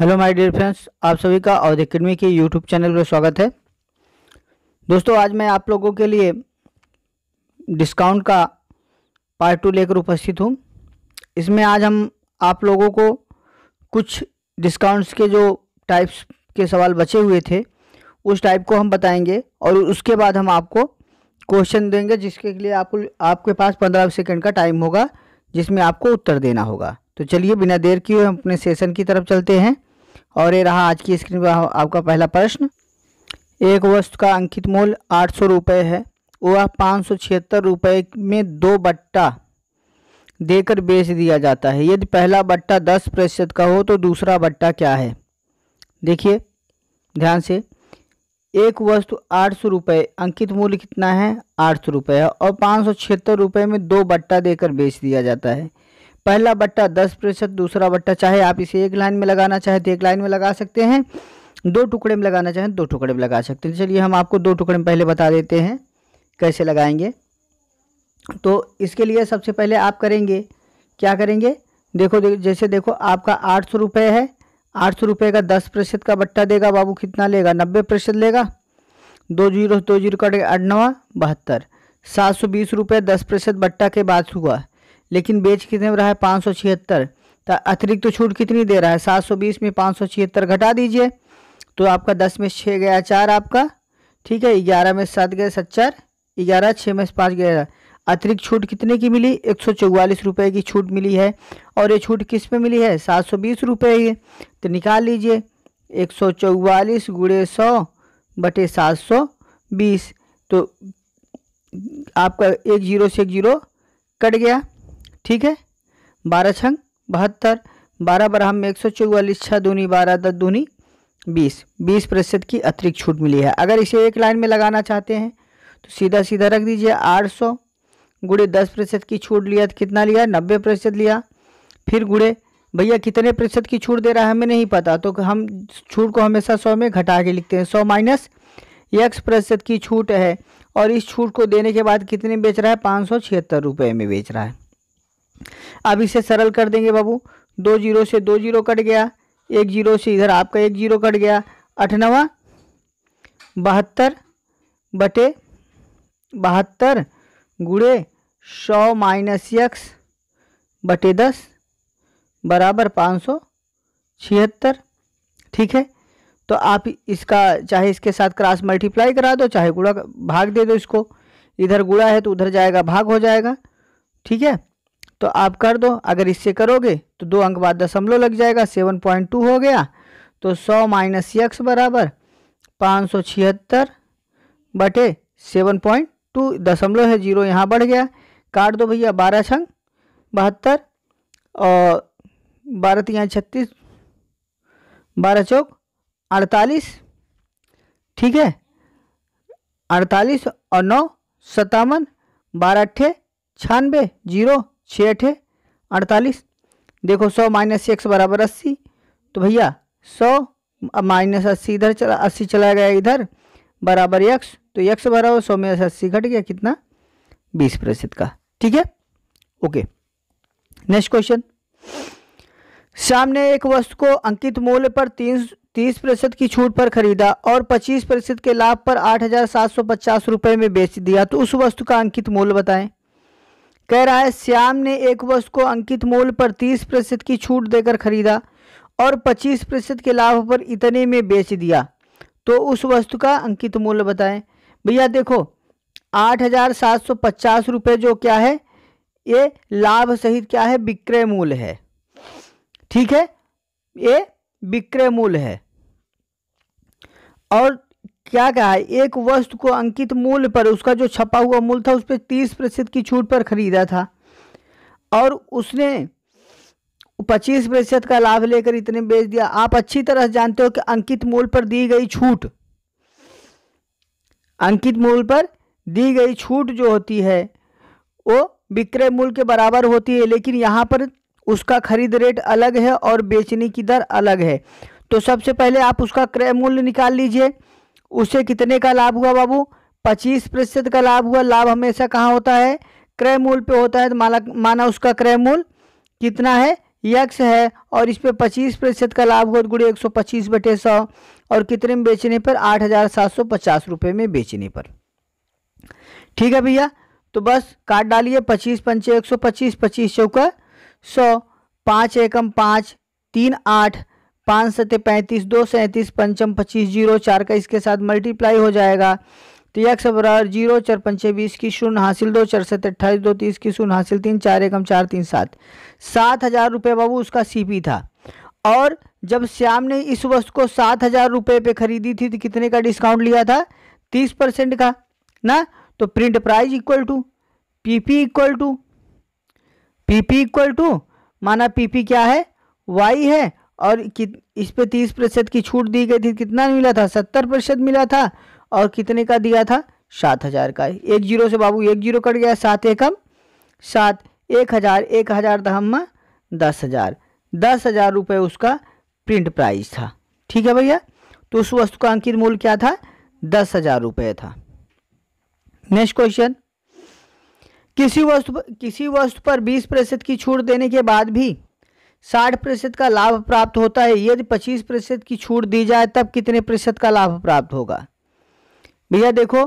hello my dear friends आप सभी का और अकेडमी के यूट्यूब चैनल पर स्वागत है दोस्तों आज मैं आप लोगों के लिए डिस्काउंट का पार्ट टू लेकर उपस्थित हूँ इसमें आज हम आप लोगों को कुछ डिस्काउंट्स के जो टाइप्स के सवाल बचे हुए थे उस टाइप को हम बताएंगे और उसके बाद हम आपको क्वेश्चन देंगे जिसके लिए आपको आपके पास पंद्रह सेकेंड का टाइम होगा जिसमें आपको उत्तर देना होगा तो चलिए बिना देर किए हम अपने सेशन की तरफ चलते हैं और ये रहा आज की स्क्रीन पर आपका पहला प्रश्न एक वस्तु का अंकित मूल्य आठ सौ रुपये है वह पाँच सौ छिहत्तर रुपये में दो बट्टा देकर बेच दिया जाता है यदि पहला बट्टा दस प्रतिशत का हो तो दूसरा बट्टा क्या है देखिए ध्यान से एक वस्तु आठ सौ रुपये अंकित मूल्य कितना है आठ सौ रुपये और पाँच सौ छिहत्तर रुपये में दो बट्टा देकर बेच दिया जाता है पहला बट्टा दस प्रतिशत दूसरा बट्टा चाहे आप इसे एक लाइन में लगाना चाहे तो एक लाइन में लगा सकते हैं दो टुकड़े में लगाना चाहें तो दो टुकड़े में लगा सकते हैं चलिए हम आपको दो टुकड़े में पहले बता देते हैं कैसे लगाएंगे तो इसके लिए सबसे पहले आप करेंगे क्या करेंगे देखो देख जैसे देखो आपका आठ सौ रुपये है आठ सौ रुपये का दस प्रतिशत का बट्टा देगा बाबू कितना लेगा नब्बे प्रतिशत लेगा दो जीरो दो जीरो कट अठनवा बहत्तर सात सौ बीस रुपये दस प्रतिशत बट्टा के बाद हुआ लेकिन बेच कितने में रहा है पाँच सौ छिहत्तर अतिरिक्त तो छूट कितनी दे रहा है सात सौ बीस में पाँच सौ छिहत्तर घटा दीजिए तो आपका दस में छः गया चार आपका ठीक है ग्यारह में सात गया सच्चार ग्यारह छः में पाँच गया अतिरिक्त छूट कितने की मिली एक सौ चौवालीस रुपये की छूट मिली है और ये छूट किस पे मिली है सात सौ बीस रुपये ये तो निकाल लीजिए एक सौ चौवालीस गुड़े सौ बटे सात सौ बीस तो आपका एक जीरो से एक जीरो कट गया ठीक है बारह छंग बहत्तर बारह बारह में एक सौ चौवालीस छः दूनी बारह दस दूनी बीस बीस प्रतिशत की अतिरिक्त छूट मिली है अगर इसे एक लाइन में लगाना चाहते हैं तो सीधा सीधा रख दीजिए आठ सौ गुड़े दस प्रतिशत की छूट लिया तो कितना लिया नब्बे प्रतिशत लिया फिर गुड़े भैया कितने प्रतिशत की छूट दे रहा है हमें नहीं पता तो हम छूट को हमेशा सौ में घटा के लिखते हैं सौ माइनस एक प्रतिशत की छूट है और इस छूट को देने के बाद कितने बेच रहा है पाँच सौ छिहत्तर रुपये में बेच रहा है अब इसे सरल कर देंगे बाबू दो जीरो से दो जीरो कट गया एक जीरो से इधर आपका एक जीरो कट गया अठनवा बहत्तर बटे बहत्तर गुड़े सौ माइनस यक्स बटे दस बराबर पाँच सौ छिहत्तर ठीक है तो आप इसका चाहे इसके साथ क्रॉस मल्टीप्लाई करा दो चाहे गुड़ा भाग दे दो इसको इधर गुड़ा है तो उधर जाएगा भाग हो जाएगा ठीक है तो आप कर दो अगर इससे करोगे तो दो अंक बाद दशमलव लग जाएगा सेवन पॉइंट टू हो गया तो सौ माइनस यक्स बराबर पाँच सौ छिहत्तर बटे सेवन पॉइंट टू दशमलव है जीरो यहाँ बढ़ गया काट दो भैया बारह छंग बहत्तर और बारह तिया छत्तीस बारह चौक अड़तालीस ठीक है अड़तालीस और नौ सत्तावन बारह अट्ठे छानबे जीरो छः अठे अड़तालीस देखो सौ माइनस एक एक्स बराबर अस्सी तो भैया सौ माइनस अस्सी इधर चला अस्सी चला गया इधर बराबर एक तो यक्स बराबर सौ में अस्सी घट गया कितना बीस प्रतिशत का ठीक है ओके नेक्स्ट क्वेश्चन सामने एक वस्तु को अंकित मूल्य पर तीन तीस प्रतिशत की छूट पर खरीदा और पच्चीस प्रतिशत के लाभ पर आठ हजार सात सौ पचास रुपये में बेच दिया तो उस वस्तु का अंकित मूल्य बताएं कह रहा है श्याम ने एक वस्तु को अंकित मूल्य पर तीस प्रतिशत की छूट देकर खरीदा और पच्चीस प्रतिशत के लाभ पर इतने में बेच दिया तो उस वस्तु का अंकित मूल्य बताएं भैया देखो आठ हज़ार सात सौ पचास रुपये जो क्या है ये लाभ सहित क्या है विक्रय मूल है ठीक है ये विक्रय मूल है और क्या कहा है एक वस्तु को अंकित मूल्य पर उसका जो छपा हुआ मूल्य था उस पर तीस प्रतिशत की छूट पर खरीदा था और उसने पच्चीस प्रतिशत का लाभ लेकर इतने बेच दिया आप अच्छी तरह जानते हो कि अंकित मूल्य पर दी गई छूट अंकित मूल्य पर दी गई छूट जो होती है वो विक्रय मूल्य के बराबर होती है लेकिन यहाँ पर उसका खरीद रेट अलग है और बेचने की दर अलग है तो सबसे पहले आप उसका क्रय मूल्य निकाल लीजिए उसे कितने का लाभ हुआ बाबू पच्चीस प्रतिशत का लाभ हुआ लाभ हमेशा कहाँ होता है क्रय मूल्य पे होता है तो माना माना उसका क्रय मूल कितना है यक्ष है और इस पर पच्चीस प्रतिशत का लाभ हुआ गुड़े एक सौ पच्चीस बटे सौ और कितने में बेचने पर आठ हज़ार सात सौ पचास रुपये में बेचने पर ठीक है भैया तो बस काट डालिए पच्चीस पंचे एक सौ पच्चीस पच्चीस चौका सौ पाँच एकम पाँच तीन आठ पाँच सत्य पैंतीस दो सैंतीस पंचम पच्चीस जीरो चार का इसके साथ मल्टीप्लाई हो जाएगा तो यक्स बराबर जीरो चार पंचे बीस की शून्य हासिल दो चार सत्य अट्ठाईस दो तीस की शून्य हासिल तीन चार एकम चार तीन सात सात हज़ार रुपये बाबू उसका सीपी था और जब श्याम ने इस वस्तु को सात हज़ार रुपये पे खरीदी थी तो कितने का डिस्काउंट लिया था तीस परसेंट का ना तो print price equal to P equal to P equal to माना पी क्या है वाई है और इस पे तीस प्रतिशत की छूट दी गई थी कितना मिला था सत्तर प्रतिशत मिला था और कितने का दिया था सात हज़ार का एक जीरो से बाबू एक जीरो कट गया सात एकम सात एक हज़ार एक हज़ार दहम्मा दस हज़ार दस हज़ार रुपये उसका प्रिंट प्राइस था ठीक है भैया तो उस वस्तु का अंकित मूल्य क्या था दस हज़ार रुपये था नेक्स्ट क्वेश्चन किसी वस्तु पर किसी वस्तु पर बीस प्रतिशत की छूट देने के बाद भी साठ प्रतिशत का लाभ प्राप्त होता है यदि पच्चीस प्रतिशत की छूट दी जाए तब कितने प्रतिशत का लाभ प्राप्त होगा भैया देखो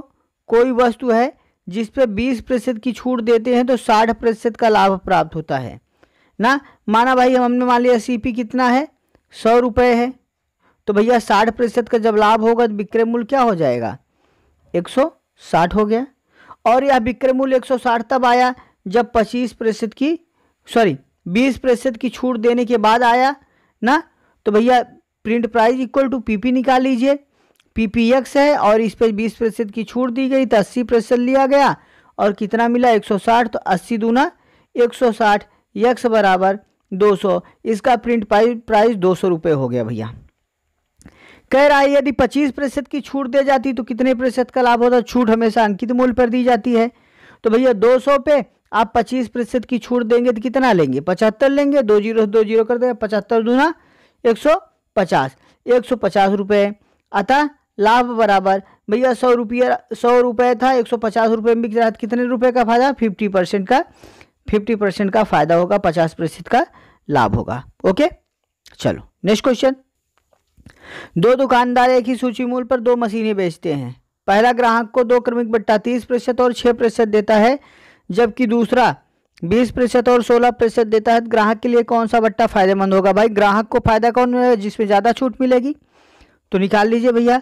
कोई वस्तु है जिस पर बीस प्रतिशत की छूट देते हैं तो साठ प्रतिशत का लाभ प्राप्त होता है ना माना भाई हमने मान लिया सी पी कितना है सौ रुपये है तो भैया साठ प्रतिशत का जब लाभ होगा तो विक्रय मूल्य क्या हो जाएगा एक सौ साठ हो गया और यह विक्रय मूल्य एक सौ साठ तब आया जब पच्चीस प्रतिशत की सॉरी बीस प्रतिशत की छूट देने के बाद आया ना तो भैया print price equal to PP निकाल लीजिए पीपी एक्स है और इस पर बीस प्रतिशत की छूट दी गई तो अस्सी प्रतिशत लिया गया और कितना मिला एक सौ साठ तो अस्सी दूना एक सौ साठ यक्स बराबर दो सौ इसका प्रिंट प्राइस दो सौ रुपये हो गया भैया कह रहा है यदि पच्चीस प्रतिशत की छूट दे जाती तो कितने प्रतिशत का लाभ होता छूट हमेशा अंकित मूल्य पर दी जाती है तो भैया दो सौ पे आप पच्चीस प्रतिशत की छूट देंगे तो कितना लेंगे पचहत्तर लेंगे दो जीरो से दो जीरो कर देंगे पचहत्तर दूना एक सौ पचास एक सौ पचास रुपये अतः लाभ बराबर भैया सौ रुपया सौ रुपये था एक सौ पचास रुपये में बिक रहा था कितने रुपये का फ़ायदा फिफ्टी परसेंट का फिफ्टी परसेंट का फ़ायदा होगा पचास प्रतिशत का लाभ होगा ओके चलो नेक्स्ट क्वेश्चन दो दुकानदार एक ही सूची मूल पर दो मशीनें बेचते हैं पहला ग्राहक को दो क्रमिक बट्टा तीस प्रतिशत और छह प्रतिशत देता है जबकि दूसरा बीस प्रतिशत और सोलह प्रतिशत देता है तो ग्राहक के लिए कौन सा बट्टा फायदेमंद होगा भाई ग्राहक को फायदा कौन मिलेगा जिसमें ज़्यादा छूट मिलेगी तो निकाल लीजिए भैया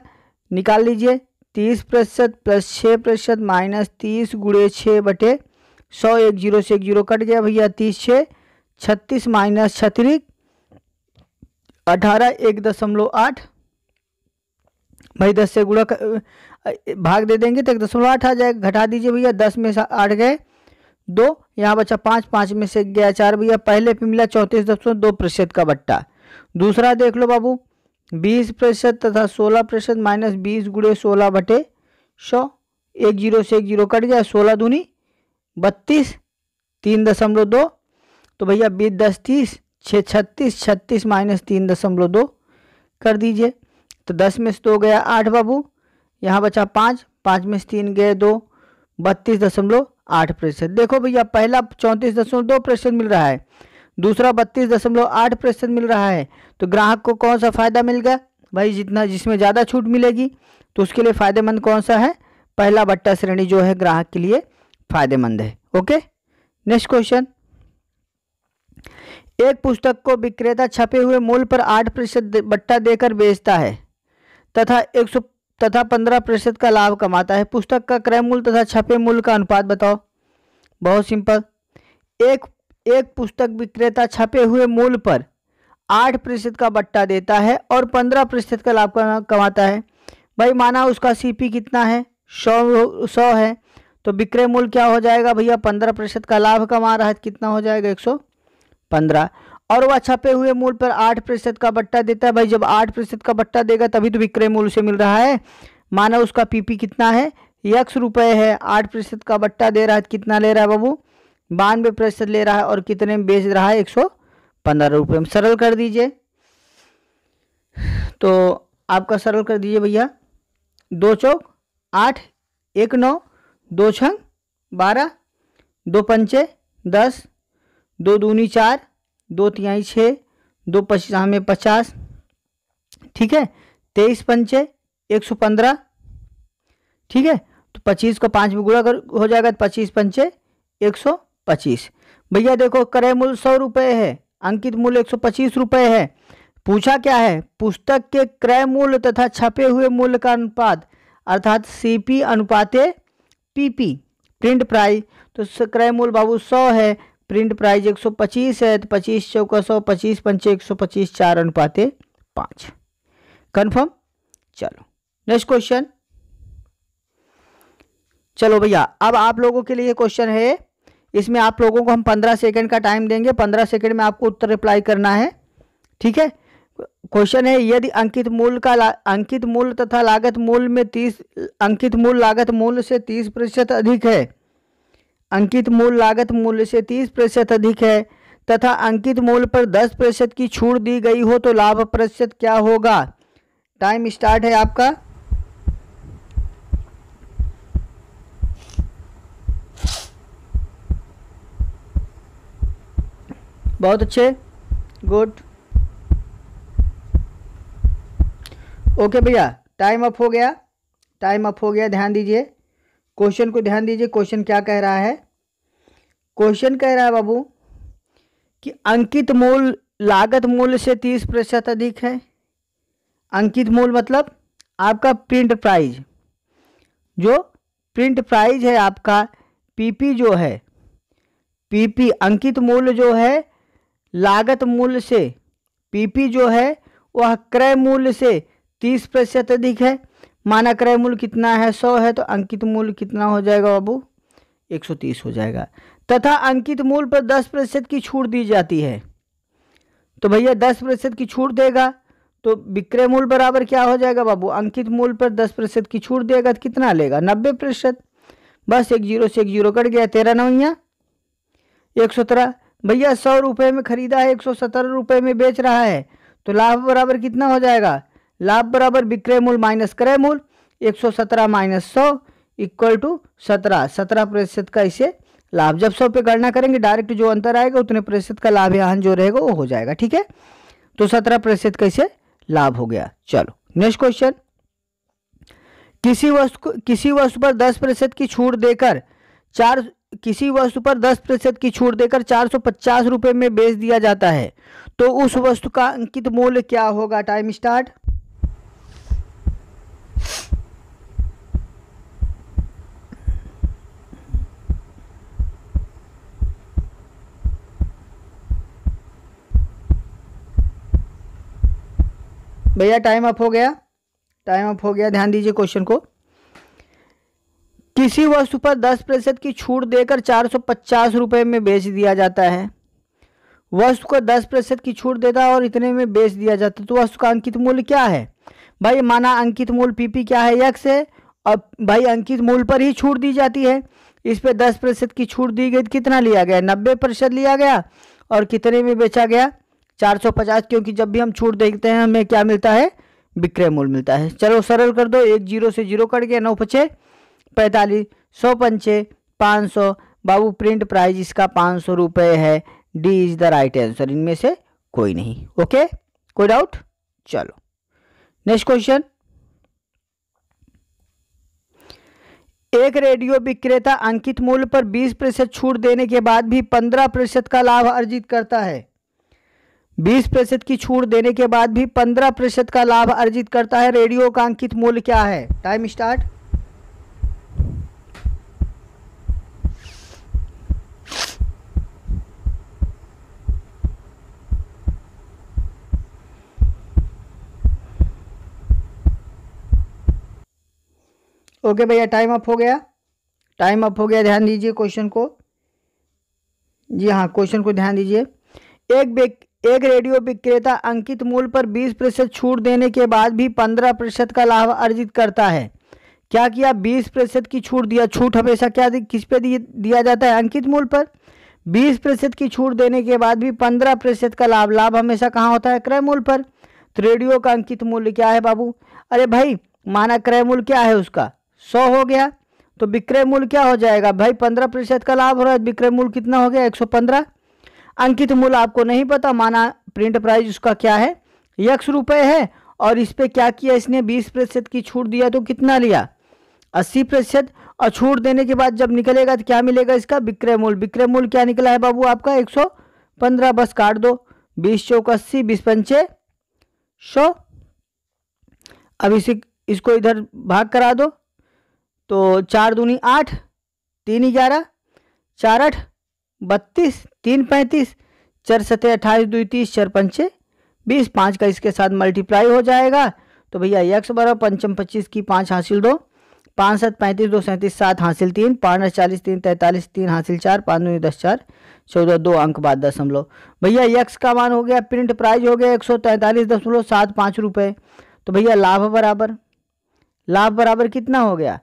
निकाल लीजिए तीस प्रतिशत प्लस छः प्रतिशत माइनस तीस गुड़े छः बटे सौ एक जीरो से एक जीरो कट गया भैया तीस छः छत्तीस माइनस छत्तीस अठारह एक दशमलव आठ भाई दस से गुड़ा भाग दे देंगे तो एक दशमलव आठ आ जाएगा घटा दीजिए भैया दस में आठ गए दो यहाँ बचा पाँच पाँच में से गया चार भैया पहले पे मिला चौंतीस दशमलव दो प्रतिशत का बट्टा दूसरा देख लो बाबू बीस प्रतिशत तथा सोलह प्रतिशत माइनस बीस गुड़े सोलह बटे सौ एक जीरो से एक जीरो कट गया सोलह दूनी बत्तीस तीन दशमलव दो तो भैया बीस दस तीस छः छत्तीस छत्तीस माइनस तीन दशमलव दो कर दीजिए तो दस में से दो तो गया आठ बाबू यहाँ बचा पाँच पाँच में से तीन गए दो बत्तीस दशमलव आठ प्रतिशत देखो भैया पहला चौंतीस दशमलव दो प्रतिशत मिल रहा है दूसरा बत्तीस दशमलव आठ प्रतिशत मिल रहा है तो ग्राहक को कौन सा फ़ायदा मिल गया भाई जितना जिसमें ज़्यादा छूट मिलेगी तो उसके लिए फ़ायदेमंद कौन सा है पहला बट्टा श्रेणी जो है ग्राहक के लिए फ़ायदेमंद है ओके नेक्स्ट क्वेश्चन एक पुस्तक को विक्रेता छपे हुए मूल पर आठ प्रतिशत बट्टा देकर बेचता है तथा एक सौ तथा पंद्रह प्रतिशत का लाभ कमाता है पुस्तक का क्रय मूल्य तथा छपे मूल्य का अनुपात बताओ बहुत सिंपल एक एक पुस्तक विक्रेता छपे हुए मूल्य पर आठ प्रतिशत का बट्टा देता है और पंद्रह प्रतिशत का लाभ कमाता है भाई माना उसका सीपी कितना है सौ सौ है तो विक्रय मूल्य क्या हो जाएगा भैया पंद्रह प्रतिशत का लाभ कमा रहा है तो कितना हो जाएगा एक सौ पंद्रह और वह छपे हुए मूल पर आठ प्रतिशत का बट्टा देता है भाई जब आठ प्रतिशत का बट्टा देगा तभी तो विक्रय मूल्य उसे मिल रहा है माना उसका पीपी कितना है यक्स रुपये है आठ प्रतिशत का बट्टा दे रहा है तो कितना ले रहा है बाबू बानवे प्रतिशत ले रहा है और कितने में बेच रहा है एक सौ पंद्रह रुपये में सरल कर दीजिए तो आपका सरल कर दीजिए भैया दो चौक आठ एक नौ दो छंग बारह दो पंचे दस दो दूनी चार दो तिहाई छः दो पचास में पचास ठीक है तेईस पंचे एक सौ पंद्रह ठीक है तो पच्चीस को पाँच में गुणा कर हो जाएगा तो पच्चीस पंचे एक सौ पच्चीस भैया देखो क्रय मूल्य सौ रुपये है अंकित मूल्य एक सौ पच्चीस रुपये है पूछा क्या है पुस्तक के क्रय मूल्य तथा छपे हुए मूल्य का अनुपात अर्थात सी पी अनुपाते पी पी प्रिंट प्राइस तो क्रय मूल्य बाबू सौ है प्रिंट प्राइस 125 है तो 25 चौका सौ पच्चीस पंचे एक सौ पच्चीस चार अनुपाते पाँच कन्फर्म चलो नेक्स्ट क्वेश्चन चलो भैया अब आप लोगों के लिए क्वेश्चन है इसमें आप लोगों को हम पंद्रह सेकंड का टाइम देंगे पंद्रह सेकंड में आपको उत्तर रिप्लाई करना है ठीक है क्वेश्चन है यदि अंकित मूल्य का अंकित मूल्य तथा लागत मूल्य में तीस अंकित मूल्य लागत मूल्य से तीस प्रतिशत अधिक है अंकित मूल लागत मूल्य से तीस प्रतिशत अधिक है तथा अंकित मूल्य पर दस प्रतिशत की छूट दी गई हो तो लाभ प्रतिशत क्या होगा टाइम स्टार्ट है आपका बहुत अच्छे गुड ओके भैया टाइम अप हो गया टाइम अप हो गया ध्यान दीजिए क्वेश्चन को ध्यान दीजिए क्वेश्चन क्या कह रहा है क्वेश्चन कह रहा है बाबू कि अंकित मूल लागत मूल्य से तीस प्रतिशत अधिक है अंकित मूल मतलब आपका प्रिंट प्राइज जो प्रिंट प्राइज है आपका पीपी जो है पीपी अंकित मूल्य जो है लागत मूल्य से पीपी जो है वह क्रय मूल्य से तीस प्रतिशत अधिक है माना क्रय मूल्य कितना है सौ है तो अंकित मूल्य कितना हो जाएगा बाबू एक सौ तीस हो जाएगा तथा अंकित मूल पर दस प्रतिशत की छूट दी जाती है तो भैया दस प्रतिशत की छूट देगा तो विक्रय मूल बराबर क्या हो जाएगा बाबू अंकित मूल पर दस प्रतिशत की छूट देगा तो कितना लेगा नब्बे प्रतिशत बस एक जीरो से एक जीरो कट गया तेरह नवैया एक सौ तेरह भैया सौ रुपये में खरीदा है एक सौ सत्रह रुपये में बेच रहा है तो लाभ बराबर कितना हो जाएगा लाभ बराबर विक्रय मूल माइनस क्रय मूल एक सौ सत्रह माइनस सौ इक्वल टू सत्रह सत्रह प्रतिशत का इसे लाभ जब सब पे गणना करेंगे डायरेक्ट जो अंतर आएगा उतने प्रतिशत का लाभ यहाँ जो रहेगा वो हो जाएगा ठीक है तो सत्रह प्रतिशत कैसे लाभ हो गया चलो नेक्स्ट क्वेश्चन किसी वस्तु किसी वस्तु पर दस प्रतिशत की छूट देकर चार किसी वस्तु पर दस प्रतिशत की छूट देकर चार सौ पचास रुपये में बेच दिया जाता है तो उस वस्तु का अंकित मूल्य क्या होगा टाइम स्टार्ट भैया टाइम अप हो गया टाइम अप हो गया ध्यान दीजिए क्वेश्चन को किसी वस्तु पर दस प्रतिशत की छूट देकर चार सौ पचास रुपये में बेच दिया जाता है वस्तु को दस प्रतिशत की छूट देता और इतने में बेच दिया जाता है तो वस्तु का अंकित मूल्य क्या है भाई माना अंकित मूल्य पीपी क्या है यक्स है और भाई अंकित मूल्य पर ही छूट दी जाती है इस पर दस प्रतिशत की छूट दी गई कितना लिया गया नब्बे प्रतिशत लिया गया और कितने में बेचा गया 450 क्योंकि जब भी हम छूट देखते हैं हमें क्या मिलता है विक्रय मूल्य मिलता है चलो सरल कर दो एक जीरो से जीरो कट गया नौ पचे पैंतालीस सौ पंचे पाँच सौ बाबू प्रिंट प्राइज इसका पाँच सौ रुपये है D is the right answer इनमें से कोई नहीं ओके कोई डाउट चलो नेक्स्ट क्वेश्चन एक रेडियो विक्रेता अंकित मूल्य पर 20 प्रतिशत छूट देने के बाद भी 15 प्रतिशत का लाभ अर्जित करता है बीस प्रतिशत की छूट देने के बाद भी पंद्रह प्रतिशत का लाभ अर्जित करता है रेडियो का अंकित मूल्य क्या है टाइम स्टार्ट ओके भैया टाइम अप हो गया टाइम अप हो गया ध्यान दीजिए क्वेश्चन को जी हाँ क्वेश्चन को ध्यान दीजिए एक एक रेडियो विक्रेता अंकित मूल्य पर 20 प्रतिशत छूट देने के बाद भी 15 प्रतिशत का लाभ अर्जित करता है क्या किया 20 प्रतिशत की छूट दिया छूट हमेशा क्या दि, किस पे दिया जाता है अंकित मूल्य पर 20 प्रतिशत की छूट देने के बाद भी 15 प्रतिशत का लाभ लाभ हमेशा कहाँ होता है क्रय मूल्य पर तो रेडियो का अंकित मूल्य क्या है बाबू अरे भाई माना क्रय मूल्य क्या है उसका सौ हो गया तो विक्रय मूल्य क्या हो जाएगा भाई पंद्रह प्रतिशत का लाभ हो रहा है विक्रय मूल्य कितना हो गया एक सौ पंद्रह अंकित मूल्य आपको नहीं पता माना प्रिंट प्राइस उसका क्या है यक्ष रुपये है और इस पर क्या किया इसने बीस प्रतिशत की छूट दिया तो कितना लिया अस्सी प्रतिशत और छूट देने के बाद जब निकलेगा तो क्या मिलेगा इसका विक्रय मूल्य विक्रय मूल्य क्या निकला है बाबू आपका एक सौ पंद्रह बस काट दो बीस चौक अस्सी बीस पंचे सौ अब इसे इसको इधर भाग करा दो तो चार दूनी आठ तीन ग्यारह चार आठ बत्तीस तीन पैंतीस चार सतह अट्ठाईस दुई तीस चार पंचे बीस पाँच का इसके साथ मल्टीप्लाई हो जाएगा तो भैया यक्स बराबर पंचम पच्चीस की पाँच हासिल दो पाँच सात पैंतीस दो सैंतीस सात हासिल तीन पाँच चालीस तीन तैंतालीस तीन हासिल चार पाँच नौ दस चार चौदह दो अंक बाद दशमलव भैया यक्स का मान हो गया प्रिंट प्राइज हो गया एक सौ तैंतालीस दशमलव सात पाँच रुपये तो भैया लाभ बराबर लाभ बराबर कितना हो गया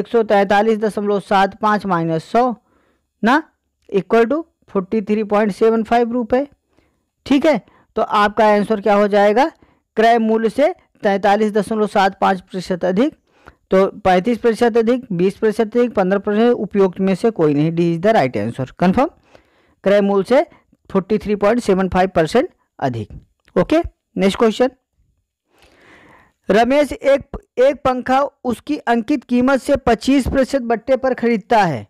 एक सौ तैंतालीस दशमलव सात पाँच माइनस सौ ना equal to forty three point seven five रुपये ठीक है तो आपका आंसर क्या हो जाएगा क्रय मूल्य से तैंतालीस दशमलव सात पाँच प्रतिशत अधिक तो पैंतीस प्रतिशत अधिक बीस प्रतिशत अधिक पंद्रह प्रतिशत उपयुक्त में से कोई नहीं D is the right answer confirm क्रय मूल्य से forty three point seven five percent अधिक ओके नेक्स्ट क्वेश्चन रमेश एक एक पंखा उसकी अंकित कीमत से पच्चीस प्रतिशत बट्टे पर खरीदता है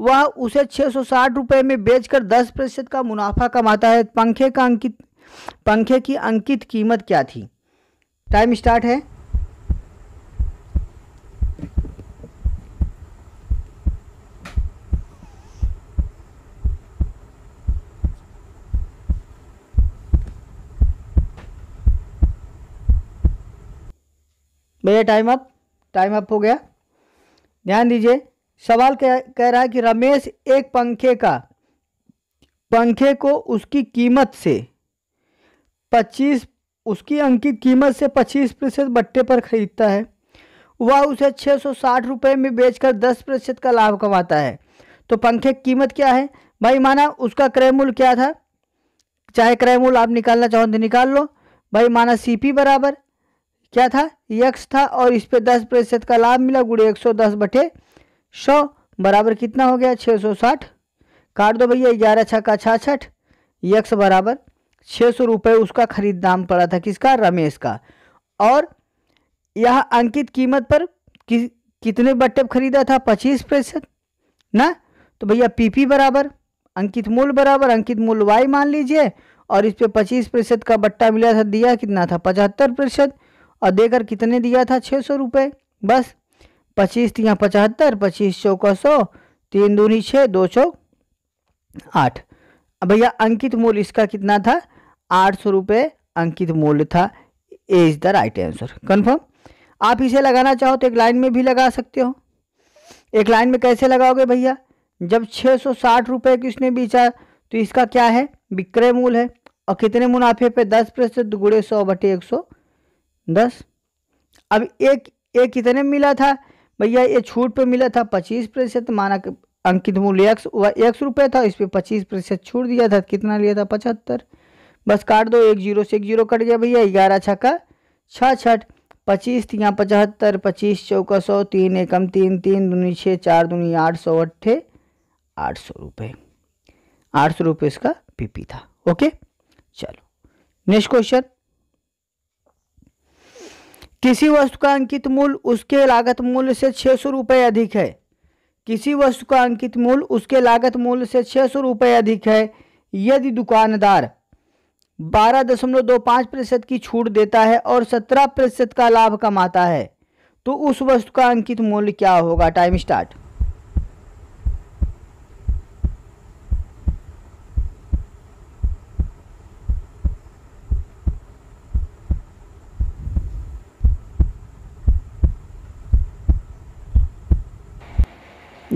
वह उसे छः सौ साठ रुपये में बेचकर दस प्रतिशत का मुनाफा कमाता है पंखे का अंकित पंखे की अंकित कीमत क्या थी टाइम स्टार्ट है भैया टाइम अप टाइम अप हो गया ध्यान दीजिए सवाल कह कह रहा है कि रमेश एक पंखे का पंखे को उसकी कीमत से पच्चीस उसकी अंकित कीमत से पच्चीस प्रतिशत बट्टे पर खरीदता है वह उसे छः सौ साठ रुपये में बेचकर दस प्रतिशत का लाभ कमाता है तो पंखे की कीमत क्या है भाई माना उसका क्रय मूल्य क्या था चाहे क्रय मूल्य आप निकालना चाहो तो निकाल लो भाई माना सीपी बराबर क्या था यक्स था और इस पर दस प्रतिशत का लाभ मिला गुड़े एक सौ दस बटे सौ बराबर कितना हो गया छः सौ साठ काट दो भैया ग्यारह छक्का छाछठ यक्स बराबर छः सौ रुपये उसका खरीद दाम पड़ा था किसका रमेश का और यह अंकित कीमत पर कि, कितने बट्टे खरीदा था पच्चीस प्रतिशत न तो भैया पीपी बराबर अंकित मूल बराबर अंकित मूल वाई मान लीजिए और इस पर पच्चीस प्रतिशत का बट्टा मिला था दिया कितना था पचहत्तर प्रतिशत और देकर कितने दिया था छः सौ रुपये बस पच्चीस तिया पचहत्तर पच्चीस चौका सौ तीन दूनी छः दो चौक आठ भैया अंकित मूल्य इसका कितना था आठ सौ रुपये अंकित मूल्य था A is the right answer confirm आप इसे लगाना चाहो तो एक लाइन में भी लगा सकते हो एक लाइन में कैसे लगाओगे भैया जब छः सौ साठ रुपये किसने बेचा तो इसका क्या है विक्रय मूल है और कितने मुनाफे पे दस प्रतिशत गुड़े सौ बटे एक सौ दस अब एक एक कितने में मिला था भैया ये छूट पे मिला था पच्चीस प्रतिशत मानक अंकित मूल्य एक्स व एक्स रुपये था इस पर पच्चीस प्रतिशत छूट दिया था कितना लिया था पचहत्तर बस काट दो एक जीरो से एक जीरो कट गया भैया ग्यारह छः का छः छठ पच्चीस यहाँ पचहत्तर पच्चीस चौका सौ तीन एकम तीन तीन दूनी छः चार दूनी आठ सौ अट्ठे आठ सौ रुपये आठ सौ रुपये इसका पीपी था ओके चलो नेक्स्ट क्वेश्चन किसी वस्तु का अंकित मूल्य उसके लागत मूल्य से छः सौ रुपये अधिक है किसी वस्तु का अंकित मूल्य उसके लागत मूल्य से छः सौ रुपये अधिक है यदि दुकानदार बारह दशमलव दो पाँच प्रतिशत की छूट देता है और सत्रह प्रतिशत का लाभ कमाता है तो उस वस्तु का अंकित मूल्य क्या होगा टाइम स्टार्ट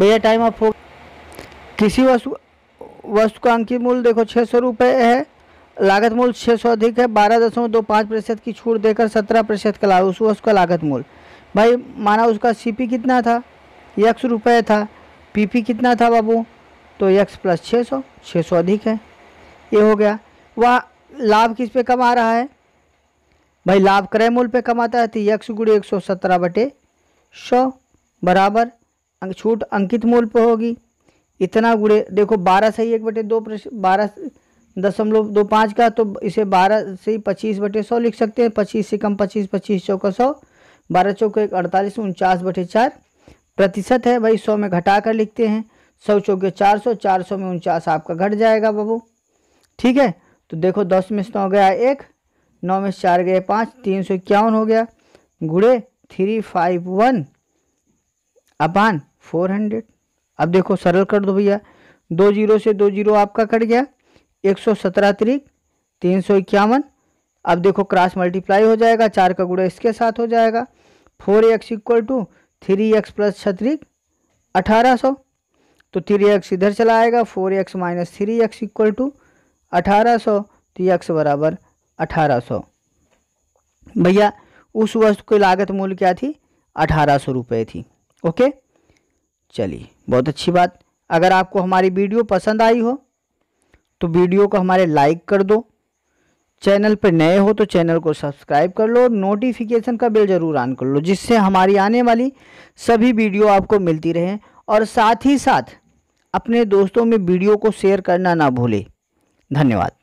भैया टाइम ऑफ हो किसी वस्तु वस्तु का अंकित मूल्य देखो छः सौ रुपये है लागत मूल्य छः सौ अधिक है बारह दशमलव दो पाँच प्रतिशत की छूट देकर सत्रह प्रतिशत का लागू उस वस्तु का लागत मूल्य भाई माना उसका सीपी कितना था यक्स रुपये था पीपी कितना था बाबू तो यक्स प्लस छः सौ छः सौ अधिक है ये हो गया वह लाभ किस पे कमा रहा है भाई लाभ क्रय मूल्य पे कमाता है तो यक्स गुड़े एक सौ सत्रह बटे सौ बराबर छूट अंकित मूल पर होगी इतना गुड़े देखो बारह से ही एक बटे दो बारह दशमलव दो पाँच का तो इसे बारह से ही पच्चीस बटे सौ लिख सकते हैं पच्चीस से कम पच्चीस पच्चीस चौका सौ बारह चौके एक अड़तालीस उनचास बटे चार प्रतिशत है भाई सौ में घटा कर लिखते हैं सौ चौके चार सौ चार सौ में उनचास आपका घट जाएगा बाबू ठीक है तो देखो दस में सौ नौ गया एक नौ में चार गए पाँच तीन सौ इक्यावन हो गया गुड़े three five one upon four hundred अब देखो सरल कर दो भैया दो जीरो से दो जीरो आपका कट गया एक सौ सत्रह तरीक तीन सौ इक्यावन अब देखो क्रॉस मल्टीप्लाई हो जाएगा चार का गुड़ा इसके साथ हो जाएगा four X equal to three X plus छत्रिक अठारह सौ तो थ्री एक्स इधर चला आएगा four X minus three X equal to अठारह सौ तो एक्स बराबर अठारह सौ भैया उस वस्तु की लागत मूल्य क्या थी अठारह सौ रुपये थी ओके चलिए बहुत अच्छी बात अगर आपको हमारी वीडियो पसंद आई हो तो वीडियो को हमारे लाइक कर दो चैनल पर नए हो तो चैनल को सब्सक्राइब कर लो नोटिफिकेशन का बिल ज़रूर ऑन कर लो जिससे हमारी आने वाली सभी वीडियो आपको मिलती रहे और साथ ही साथ अपने दोस्तों में वीडियो को शेयर करना ना भूले धन्यवाद